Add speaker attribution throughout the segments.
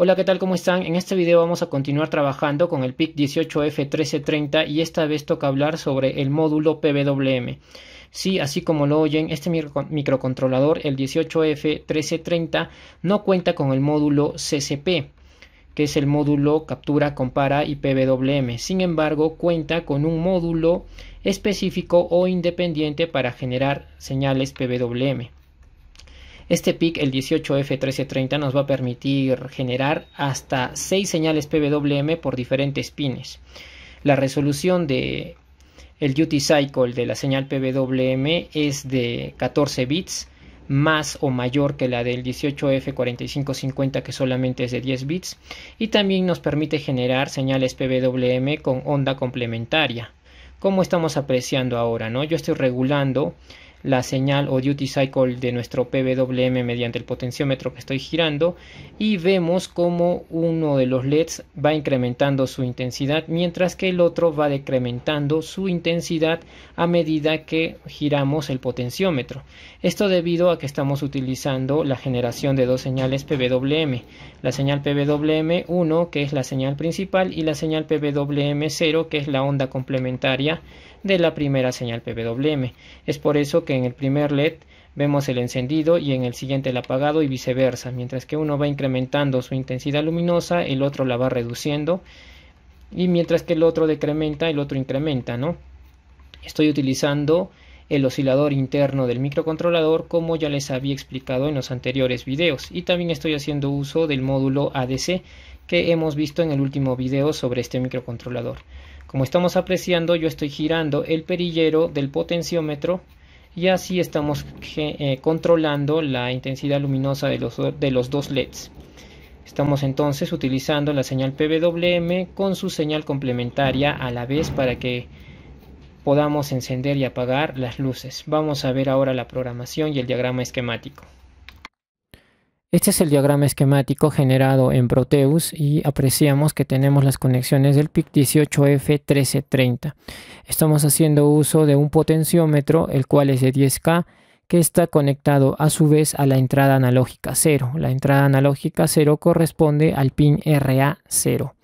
Speaker 1: Hola, ¿qué tal? ¿Cómo están? En este video vamos a continuar trabajando con el PIC 18F1330 y esta vez toca hablar sobre el módulo PWM. Sí, así como lo oyen, este microcontrolador, el 18F1330, no cuenta con el módulo CCP, que es el módulo captura, compara y PWM. Sin embargo, cuenta con un módulo específico o independiente para generar señales PWM. Este PIC, el 18F1330, nos va a permitir generar hasta 6 señales PWM por diferentes pines. La resolución de el duty cycle de la señal PWM es de 14 bits más o mayor que la del 18F4550 que solamente es de 10 bits y también nos permite generar señales PWM con onda complementaria como estamos apreciando ahora, ¿no? Yo estoy regulando la señal o duty cycle de nuestro PWM mediante el potenciómetro que estoy girando y vemos como uno de los LEDs va incrementando su intensidad mientras que el otro va decrementando su intensidad a medida que giramos el potenciómetro. Esto debido a que estamos utilizando la generación de dos señales PWM, la señal PWM1 que es la señal principal y la señal PWM0 que es la onda complementaria de la primera señal PWM. Es por eso que en el primer LED vemos el encendido y en el siguiente el apagado y viceversa, mientras que uno va incrementando su intensidad luminosa, el otro la va reduciendo y mientras que el otro decrementa, el otro incrementa, ¿no? Estoy utilizando el oscilador interno del microcontrolador como ya les había explicado en los anteriores videos y también estoy haciendo uso del módulo ADC que hemos visto en el último video sobre este microcontrolador. Como estamos apreciando, yo estoy girando el perillero del potenciómetro y así estamos eh, controlando la intensidad luminosa de los, de los dos LEDs. Estamos entonces utilizando la señal PWM con su señal complementaria a la vez para que podamos encender y apagar las luces. Vamos a ver ahora la programación y el diagrama esquemático. Este es el diagrama esquemático generado en Proteus y apreciamos que tenemos las conexiones del PIC 18F1330. Estamos haciendo uso de un potenciómetro, el cual es de 10K, que está conectado a su vez a la entrada analógica 0. La entrada analógica 0 corresponde al pin RA0.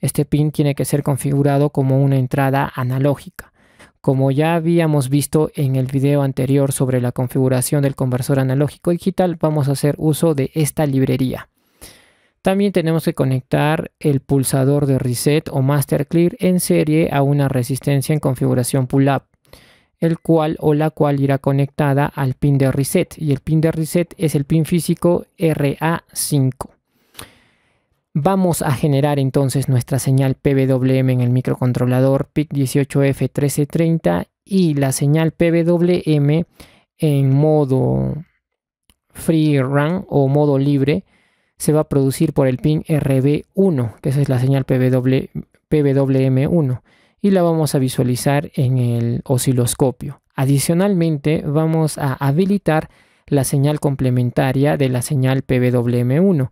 Speaker 1: Este pin tiene que ser configurado como una entrada analógica. Como ya habíamos visto en el video anterior sobre la configuración del conversor analógico digital, vamos a hacer uso de esta librería. También tenemos que conectar el pulsador de reset o master clear en serie a una resistencia en configuración pull-up, el cual o la cual irá conectada al pin de reset y el pin de reset es el pin físico RA5. Vamos a generar entonces nuestra señal PWM en el microcontrolador PIC18F1330 y la señal PWM en modo free run o modo libre se va a producir por el pin RB1, que es la señal PWM1, y la vamos a visualizar en el osciloscopio. Adicionalmente vamos a habilitar la señal complementaria de la señal PWM1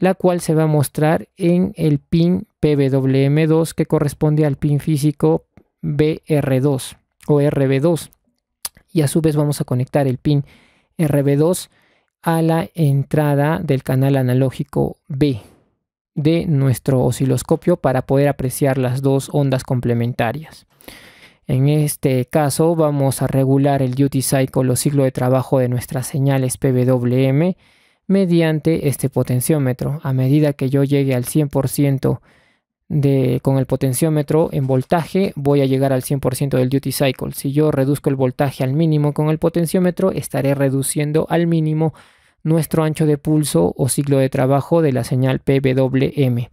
Speaker 1: la cual se va a mostrar en el pin PWM2 que corresponde al pin físico BR2 o RB2. Y a su vez vamos a conectar el pin RB2 a la entrada del canal analógico B de nuestro osciloscopio para poder apreciar las dos ondas complementarias. En este caso vamos a regular el duty cycle o ciclo de trabajo de nuestras señales PWM mediante este potenciómetro. A medida que yo llegue al 100% de, con el potenciómetro en voltaje, voy a llegar al 100% del duty cycle. Si yo reduzco el voltaje al mínimo con el potenciómetro, estaré reduciendo al mínimo nuestro ancho de pulso o ciclo de trabajo de la señal PWM.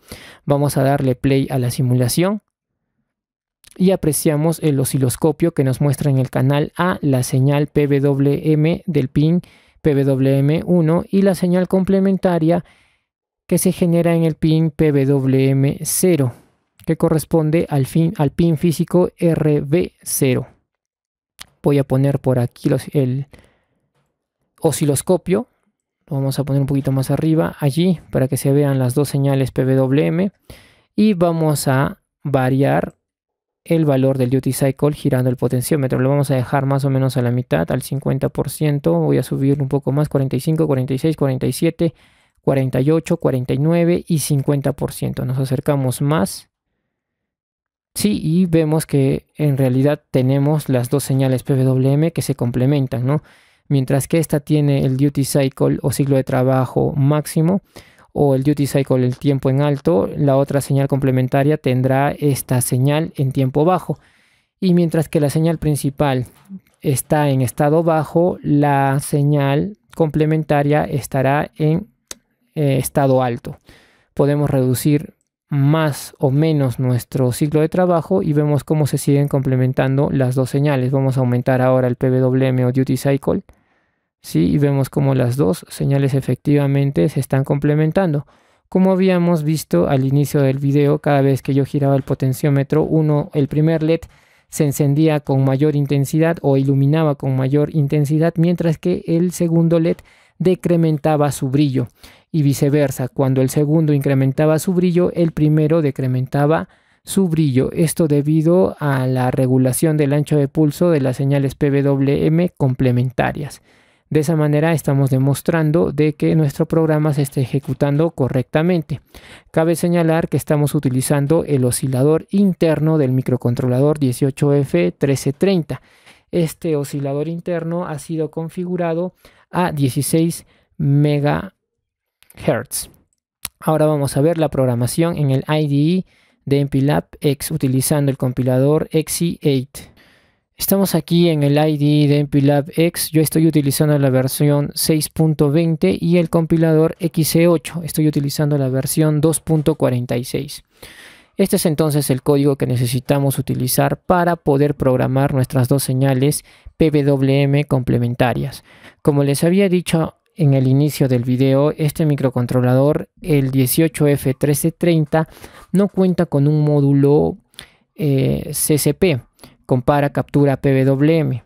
Speaker 1: Vamos a darle play a la simulación y apreciamos el osciloscopio que nos muestra en el canal A la señal PWM del pin PWM1 y la señal complementaria que se genera en el pin PWM0, que corresponde al, al pin físico RB0. Voy a poner por aquí los, el osciloscopio. Lo vamos a poner un poquito más arriba, allí, para que se vean las dos señales PWM. Y vamos a variar el valor del duty cycle girando el potenciómetro. Lo vamos a dejar más o menos a la mitad, al 50%. Voy a subir un poco más, 45, 46, 47, 48, 49 y 50%. Nos acercamos más. Sí, y vemos que en realidad tenemos las dos señales PWM que se complementan, ¿no? Mientras que esta tiene el duty cycle o ciclo de trabajo máximo, o el duty cycle, el tiempo en alto, la otra señal complementaria tendrá esta señal en tiempo bajo. Y mientras que la señal principal está en estado bajo, la señal complementaria estará en eh, estado alto. Podemos reducir más o menos nuestro ciclo de trabajo y vemos cómo se siguen complementando las dos señales. Vamos a aumentar ahora el PWM o duty cycle ¿sí? Y vemos como las dos señales efectivamente se están complementando. Como habíamos visto al inicio del video, cada vez que yo giraba el potenciómetro, uno, el primer LED se encendía con mayor intensidad o iluminaba con mayor intensidad, mientras que el segundo LED decrementaba su brillo y viceversa. Cuando el segundo incrementaba su brillo, el primero decrementaba su brillo. Esto debido a la regulación del ancho de pulso de las señales PWM complementarias. De esa manera estamos demostrando de que nuestro programa se está ejecutando correctamente. Cabe señalar que estamos utilizando el oscilador interno del microcontrolador 18F1330. Este oscilador interno ha sido configurado a 16 MHz. Ahora vamos a ver la programación en el IDE de MPLAB X utilizando el compilador XE8. Estamos aquí en el ID de MPLAB X. Yo estoy utilizando la versión 6.20 y el compilador XC8. Estoy utilizando la versión 2.46. Este es entonces el código que necesitamos utilizar para poder programar nuestras dos señales PWM complementarias. Como les había dicho en el inicio del video, este microcontrolador, el 18F1330, no cuenta con un módulo eh, CCP compara, captura PWM.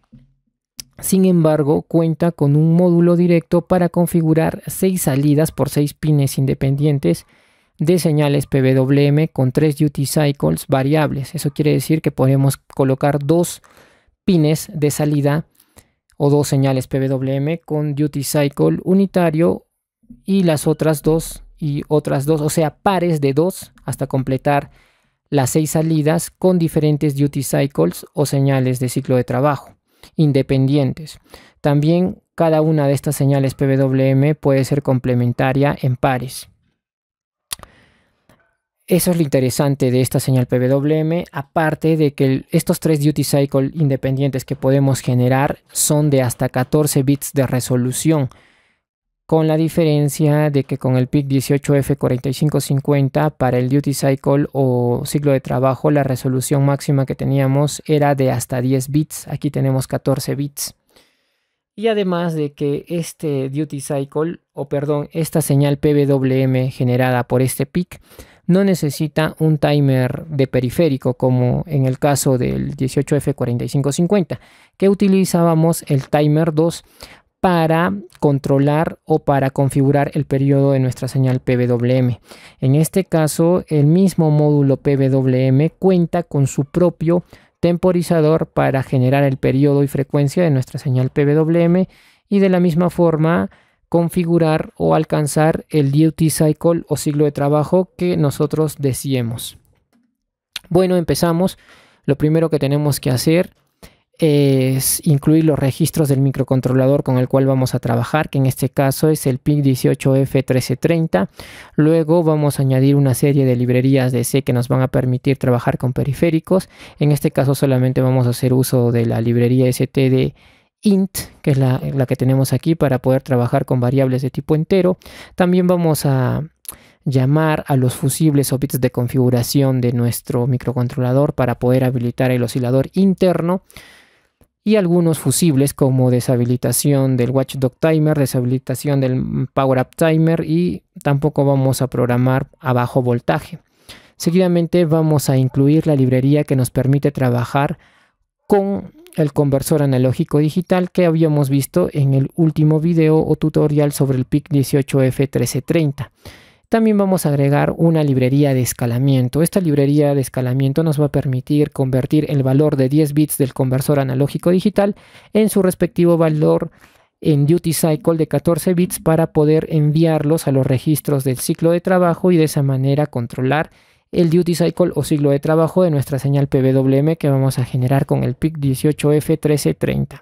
Speaker 1: Sin embargo, cuenta con un módulo directo para configurar seis salidas por seis pines independientes de señales PWM con tres duty cycles variables. Eso quiere decir que podemos colocar dos pines de salida o dos señales PWM con duty cycle unitario y las otras dos y otras dos, o sea, pares de dos hasta completar las seis salidas con diferentes duty cycles o señales de ciclo de trabajo independientes. También cada una de estas señales PWM puede ser complementaria en pares. Eso es lo interesante de esta señal PWM, aparte de que estos tres duty cycle independientes que podemos generar son de hasta 14 bits de resolución con la diferencia de que con el PIC 18F4550 para el duty cycle o ciclo de trabajo la resolución máxima que teníamos era de hasta 10 bits, aquí tenemos 14 bits. Y además de que este duty cycle, o perdón, esta señal PWM generada por este PIC no necesita un timer de periférico como en el caso del 18F4550 que utilizábamos el timer 2 para controlar o para configurar el periodo de nuestra señal PWM. En este caso, el mismo módulo PWM cuenta con su propio temporizador para generar el periodo y frecuencia de nuestra señal PWM y de la misma forma configurar o alcanzar el duty cycle o ciclo de trabajo que nosotros deseemos. Bueno, empezamos. Lo primero que tenemos que hacer es incluir los registros del microcontrolador con el cual vamos a trabajar, que en este caso es el PIN 18F1330. Luego vamos a añadir una serie de librerías de C que nos van a permitir trabajar con periféricos. En este caso solamente vamos a hacer uso de la librería STD int, que es la, la que tenemos aquí para poder trabajar con variables de tipo entero. También vamos a llamar a los fusibles o bits de configuración de nuestro microcontrolador para poder habilitar el oscilador interno y algunos fusibles como deshabilitación del Watchdog Timer, deshabilitación del Power Up Timer y tampoco vamos a programar a bajo voltaje. Seguidamente vamos a incluir la librería que nos permite trabajar con el conversor analógico digital que habíamos visto en el último video o tutorial sobre el PIC 18F1330. También vamos a agregar una librería de escalamiento. Esta librería de escalamiento nos va a permitir convertir el valor de 10 bits del conversor analógico digital en su respectivo valor en duty cycle de 14 bits para poder enviarlos a los registros del ciclo de trabajo y de esa manera controlar el duty cycle o ciclo de trabajo de nuestra señal PWM que vamos a generar con el PIC 18F1330.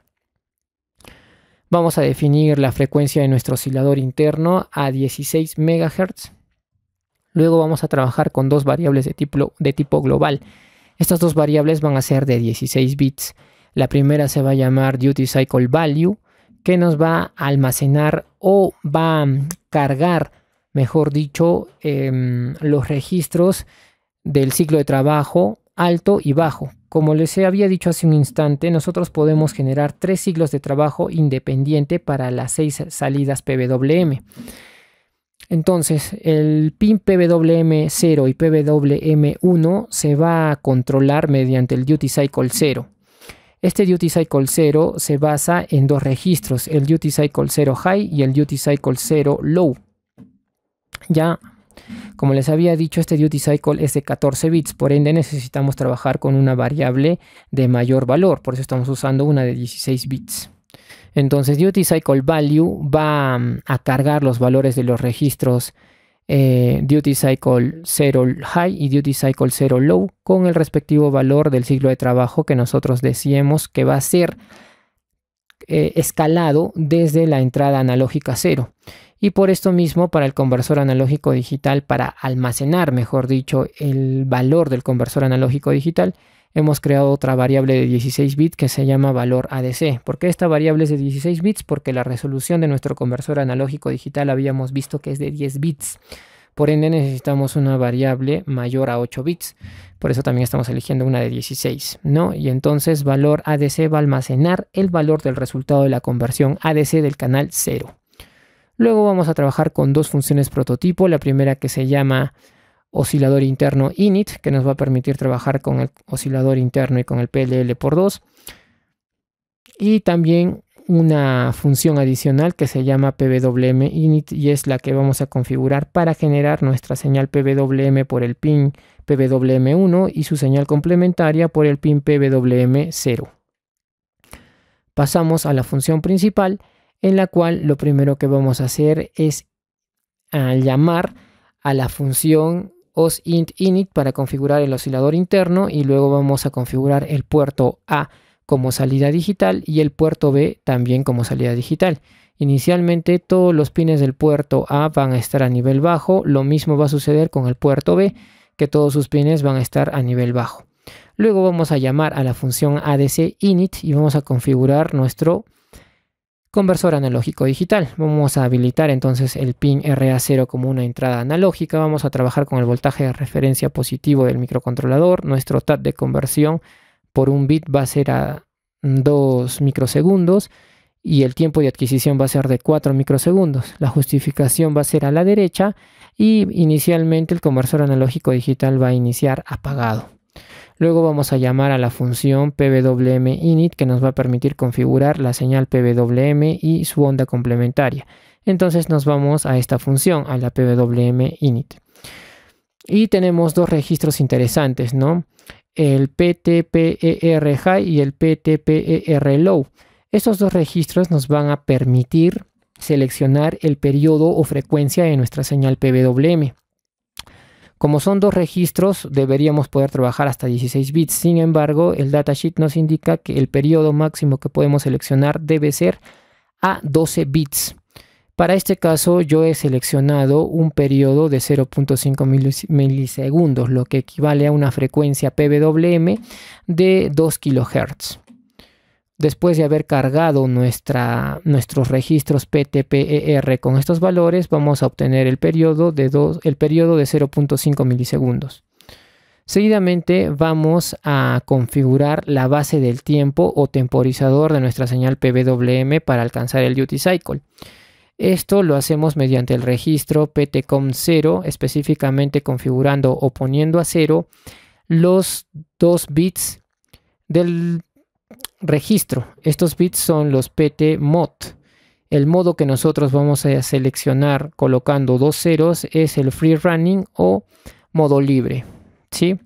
Speaker 1: Vamos a definir la frecuencia de nuestro oscilador interno a 16 MHz. Luego vamos a trabajar con dos variables de tipo, de tipo global. Estas dos variables van a ser de 16 bits. La primera se va a llamar duty cycle value, que nos va a almacenar o va a cargar, mejor dicho, em, los registros del ciclo de trabajo alto y bajo. Como les había dicho hace un instante, nosotros podemos generar tres ciclos de trabajo independiente para las seis salidas PWM. Entonces, el pin PWM0 y PWM1 se va a controlar mediante el duty cycle 0. Este duty cycle 0 se basa en dos registros, el duty cycle 0 high y el duty cycle 0 low. Ya, como les había dicho, este duty cycle es de 14 bits, por ende necesitamos trabajar con una variable de mayor valor, por eso estamos usando una de 16 bits. Entonces Duty Cycle Value va mm, a cargar los valores de los registros eh, Duty Cycle 0 High y Duty Cycle 0 Low con el respectivo valor del ciclo de trabajo que nosotros decíamos que va a ser eh, escalado desde la entrada analógica 0. Y por esto mismo, para el conversor analógico digital, para almacenar, mejor dicho, el valor del conversor analógico digital, hemos creado otra variable de 16 bits que se llama valor ADC. ¿Por qué esta variable es de 16 bits? Porque la resolución de nuestro conversor analógico digital habíamos visto que es de 10 bits. Por ende necesitamos una variable mayor a 8 bits. Por eso también estamos eligiendo una de 16, ¿no? Y entonces valor ADC va a almacenar el valor del resultado de la conversión ADC del canal 0. Luego vamos a trabajar con dos funciones prototipo. La primera que se llama oscilador interno init que nos va a permitir trabajar con el oscilador interno y con el PLL por 2 y también una función adicional que se llama PWM init y es la que vamos a configurar para generar nuestra señal PWM por el pin PWM1 y su señal complementaria por el pin PWM0. Pasamos a la función principal en la cual lo primero que vamos a hacer es ah, llamar a la función os init para configurar el oscilador interno y luego vamos a configurar el puerto A como salida digital y el puerto B también como salida digital. Inicialmente todos los pines del puerto A van a estar a nivel bajo, lo mismo va a suceder con el puerto B, que todos sus pines van a estar a nivel bajo. Luego vamos a llamar a la función adc init y vamos a configurar nuestro Conversor analógico digital. Vamos a habilitar entonces el pin RA0 como una entrada analógica. Vamos a trabajar con el voltaje de referencia positivo del microcontrolador. Nuestro TAT de conversión por un bit va a ser a 2 microsegundos y el tiempo de adquisición va a ser de 4 microsegundos. La justificación va a ser a la derecha y inicialmente el conversor analógico digital va a iniciar apagado. Luego vamos a llamar a la función pwm init que nos va a permitir configurar la señal pwm y su onda complementaria. Entonces nos vamos a esta función, a la pwm init. Y tenemos dos registros interesantes, ¿no? El ptper high y el ptper low. Estos dos registros nos van a permitir seleccionar el periodo o frecuencia de nuestra señal pwm. Como son dos registros, deberíamos poder trabajar hasta 16 bits. Sin embargo, el datasheet nos indica que el periodo máximo que podemos seleccionar debe ser a 12 bits. Para este caso yo he seleccionado un periodo de 0.5 milisegundos, lo que equivale a una frecuencia PWM de 2 kHz. Después de haber cargado nuestros registros PTPER con estos valores, vamos a obtener el periodo de, el de 0.5 milisegundos. Seguidamente vamos a configurar la base del tiempo o temporizador de nuestra señal PWM para alcanzar el duty cycle. Esto lo hacemos mediante el registro PTCOM0, específicamente configurando o poniendo a cero los dos bits del registro. Estos bits son los PT mod. El modo que nosotros vamos a seleccionar colocando dos ceros es el free running o modo libre. ¿sí?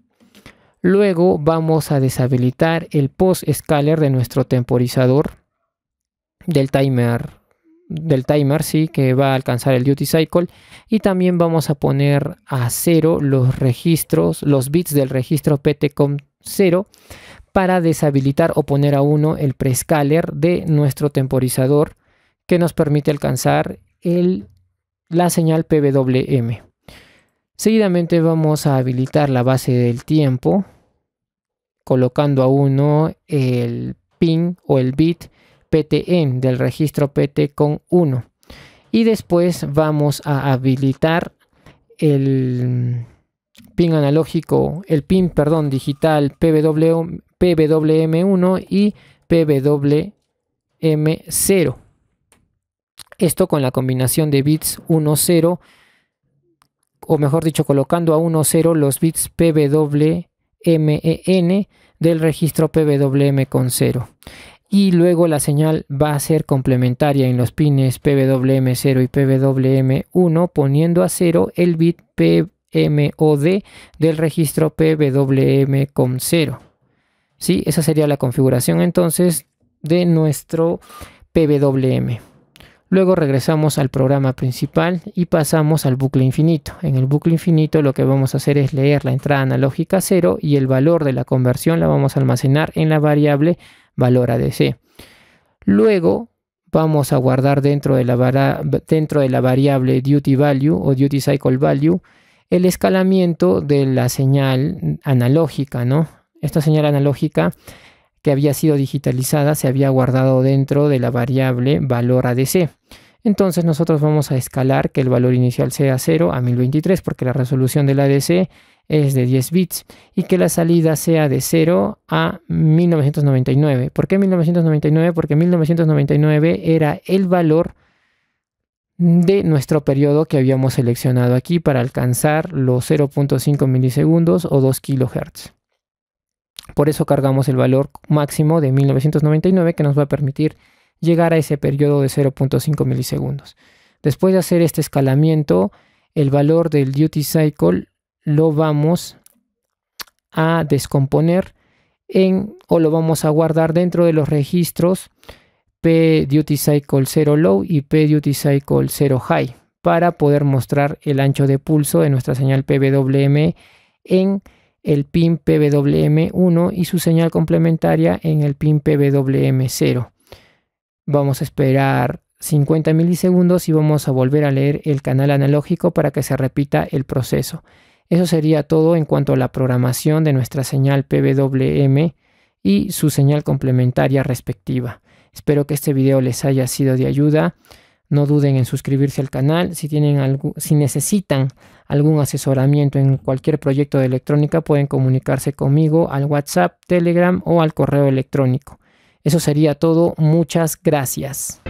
Speaker 1: Luego vamos a deshabilitar el post scaler de nuestro temporizador del timer del timer sí que va a alcanzar el duty cycle y también vamos a poner a cero los registros los bits del registro ptcom 0 para deshabilitar o poner a uno el prescaler de nuestro temporizador que nos permite alcanzar la señal PWM. Seguidamente vamos a habilitar la base del tiempo colocando a uno el pin o el bit PTN del registro PT con 1 y después vamos a habilitar el pin analógico, el pin, perdón, digital PWM, PWM1 y PWM0. Esto con la combinación de bits 1-0, o mejor dicho, colocando a 1-0 los bits PWMEN del registro PWM con 0. Y luego la señal va a ser complementaria en los pines PWM0 y PWM1, poniendo a 0 el bit PMOD del registro PWM con 0. ¿sí? Esa sería la configuración entonces de nuestro PWM. Luego regresamos al programa principal y pasamos al bucle infinito. En el bucle infinito lo que vamos a hacer es leer la entrada analógica 0 y el valor de la conversión la vamos a almacenar en la variable valor ADC. Luego vamos a guardar dentro de la, dentro de la variable duty value o duty cycle value el escalamiento de la señal analógica, ¿no? Esta señal analógica que había sido digitalizada se había guardado dentro de la variable valor ADC. Entonces nosotros vamos a escalar que el valor inicial sea 0 a 1023 porque la resolución del ADC es de 10 bits y que la salida sea de 0 a 1999. ¿Por qué 1999? Porque 1999 era el valor de nuestro periodo que habíamos seleccionado aquí para alcanzar los 0.5 milisegundos o 2 kHz. Por eso cargamos el valor máximo de 1999 que nos va a permitir llegar a ese periodo de 0.5 milisegundos. Después de hacer este escalamiento, el valor del duty cycle lo vamos a descomponer en, o lo vamos a guardar dentro de los registros P duty cycle 0 low y P duty cycle 0 high para poder mostrar el ancho de pulso de nuestra señal PWM en el pin PWM1 y su señal complementaria en el pin PWM0. Vamos a esperar 50 milisegundos y vamos a volver a leer el canal analógico para que se repita el proceso. Eso sería todo en cuanto a la programación de nuestra señal PWM y su señal complementaria respectiva. Espero que este video les haya sido de ayuda. No duden en suscribirse al canal. Si, tienen algo, si necesitan algún asesoramiento en cualquier proyecto de electrónica, pueden comunicarse conmigo al WhatsApp, Telegram o al correo electrónico. Eso sería todo. Muchas gracias.